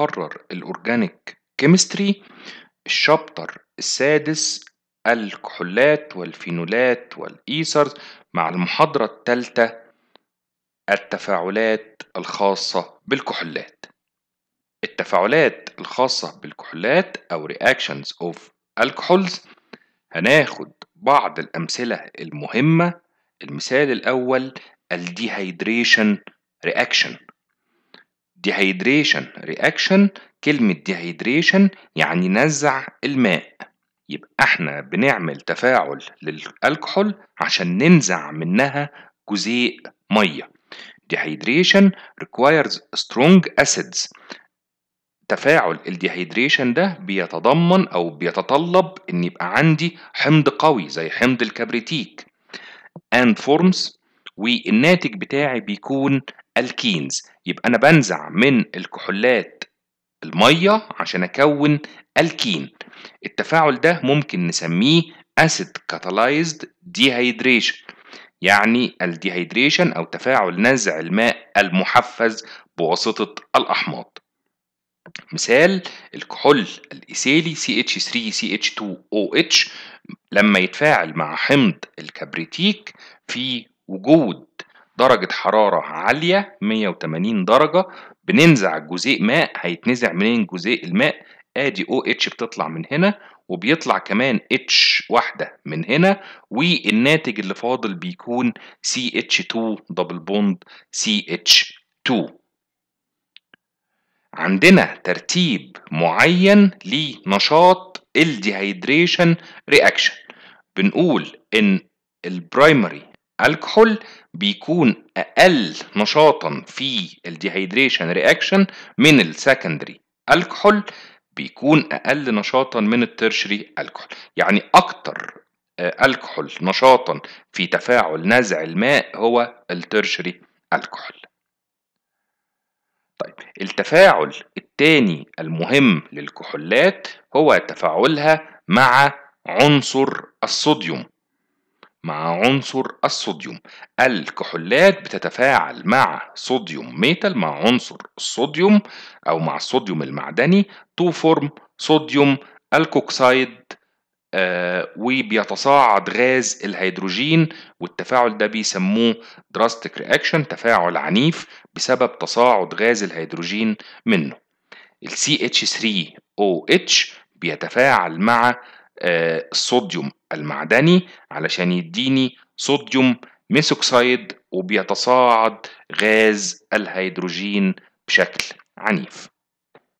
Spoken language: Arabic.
مقرر الأورجانيك كيمستري الشابتر السادس الكحولات والفينولات والإيسرز مع المحاضرة الثالثة التفاعلات الخاصة بالكحولات التفاعلات الخاصة بالكحولات أو reactions of alcohols هناخد بعض الأمثلة المهمة المثال الأول الديهايدريشن رياكشن dehydration reaction كلمة dehydration يعني نزع الماء يبقى احنا بنعمل تفاعل للالكحول عشان ننزع منها جزيء ميه dehydration requires strong acids تفاعل الديهيدريشن ده بيتضمن او بيتطلب ان يبقى عندي حمض قوي زي حمض الكبريتيك and forms والناتج بتاعي بيكون الكينز يبقى انا بنزع من الكحولات الميه عشان اكون الكين التفاعل ده ممكن نسميه اسيد كاتالايزد ديهايدريشن يعني الديهايدريشن او تفاعل نزع الماء المحفز بواسطه الاحماض مثال الكحول الاسيلي ch 3 CH3CH2OH لما يتفاعل مع حمض الكبريتيك في وجود درجة حرارة عالية 180 درجة بننزع جزيء ماء هيتنزع منين جزيء الماء ادي او اتش بتطلع من هنا وبيطلع كمان اتش واحدة من هنا والناتج اللي فاضل بيكون سي اتش 2 دبل بوند سي اتش 2 عندنا ترتيب معين لنشاط الديهايدريشن رياكشن بنقول ان البرايمري الكحول بيكون اقل نشاطا في الديهايدريشن رياكشن من السكندري الكحول بيكون اقل نشاطا من الترشري الكحول يعني اكتر آه، الكحول نشاطا في تفاعل نزع الماء هو الترشري الكحول طيب التفاعل الثاني المهم للكحولات هو تفاعلها مع عنصر الصوديوم مع عنصر الصوديوم الكحولات بتتفاعل مع صوديوم ميتال مع عنصر الصوديوم أو مع الصوديوم المعدني تو فورم صوديوم الكوكسايد آه وبيتصاعد غاز الهيدروجين والتفاعل ده بيسموه دراستيك رياكشن تفاعل عنيف بسبب تصاعد غاز الهيدروجين منه ال CH3OH بيتفاعل مع الصوديوم آه، المعدني علشان يديني صوديوم ميثوكسيد وبيتصاعد غاز الهيدروجين بشكل عنيف